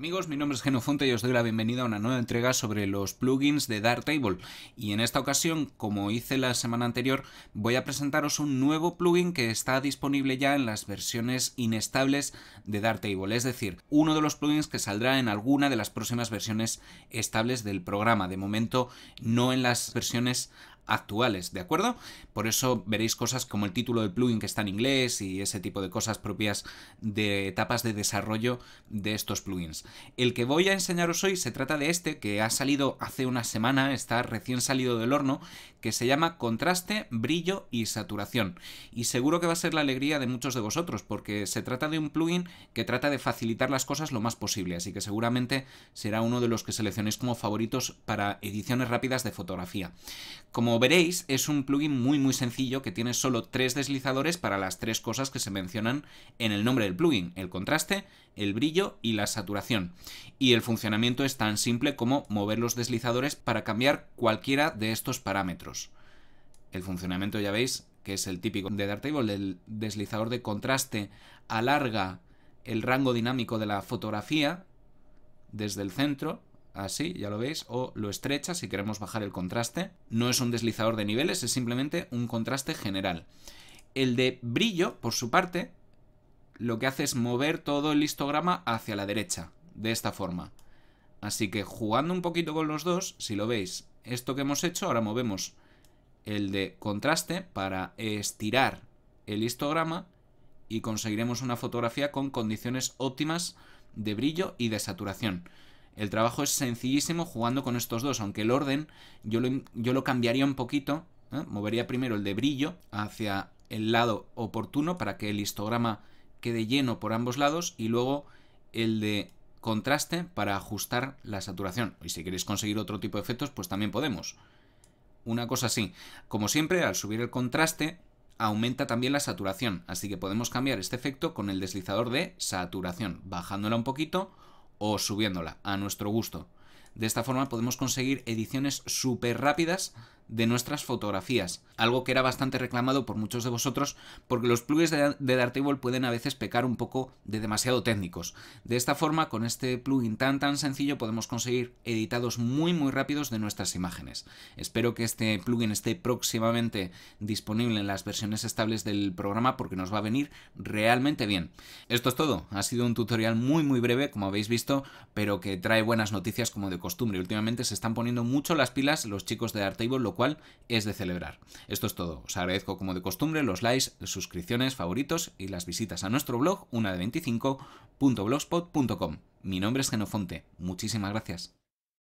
Amigos, mi nombre es Genofonte y os doy la bienvenida a una nueva entrega sobre los plugins de Table. Y en esta ocasión, como hice la semana anterior, voy a presentaros un nuevo plugin que está disponible ya en las versiones inestables de Table. es decir, uno de los plugins que saldrá en alguna de las próximas versiones estables del programa, de momento no en las versiones actuales, ¿de acuerdo? Por eso veréis cosas como el título del plugin que está en inglés y ese tipo de cosas propias de etapas de desarrollo de estos plugins. El que voy a enseñaros hoy se trata de este que ha salido hace una semana, está recién salido del horno, que se llama contraste, brillo y saturación. Y seguro que va a ser la alegría de muchos de vosotros porque se trata de un plugin que trata de facilitar las cosas lo más posible, así que seguramente será uno de los que seleccionéis como favoritos para ediciones rápidas de fotografía. Como veréis, es un plugin muy muy sencillo que tiene solo tres deslizadores para las tres cosas que se mencionan en el nombre del plugin, el contraste, el brillo y la saturación. Y el funcionamiento es tan simple como mover los deslizadores para cambiar cualquiera de estos parámetros. El funcionamiento ya veis que es el típico de Darktable, el deslizador de contraste alarga el rango dinámico de la fotografía desde el centro así, ya lo veis, o lo estrecha si queremos bajar el contraste. No es un deslizador de niveles, es simplemente un contraste general. El de brillo, por su parte, lo que hace es mover todo el histograma hacia la derecha, de esta forma. Así que jugando un poquito con los dos, si lo veis, esto que hemos hecho, ahora movemos el de contraste para estirar el histograma y conseguiremos una fotografía con condiciones óptimas de brillo y de saturación. El trabajo es sencillísimo jugando con estos dos, aunque el orden yo lo, cambiaría un poquito, ¿eh? movería primero el de brillo hacia el lado oportuno para que el histograma quede lleno por ambos lados y luego el de contraste para ajustar la saturación. Y si queréis conseguir otro tipo de efectos, pues también podemos. Una cosa así. Como siempre, al subir el contraste, aumenta también la saturación. Así que podemos cambiar este efecto con el deslizador de saturación, bajándola un poquito o subiéndola a nuestro gusto. De esta forma podemos conseguir ediciones súper rápidas de nuestras fotografías, algo que era bastante reclamado por muchos de vosotros porque los plugins de, de Dartable pueden a veces pecar un poco de demasiado técnicos. De esta forma, con este plugin tan tan sencillo podemos conseguir editados muy muy rápidos de nuestras imágenes. Espero que este plugin esté próximamente disponible en las versiones estables del programa porque nos va a venir realmente bien. Esto es todo, ha sido un tutorial muy muy breve como habéis visto, pero que trae buenas noticias como de costumbre. Últimamente se están poniendo mucho las pilas los chicos de Dartable, lo es de celebrar. Esto es todo. Os agradezco como de costumbre los likes, suscripciones, favoritos y las visitas a nuestro blog, una de 25.blogspot.com. Mi nombre es Genofonte. Muchísimas gracias.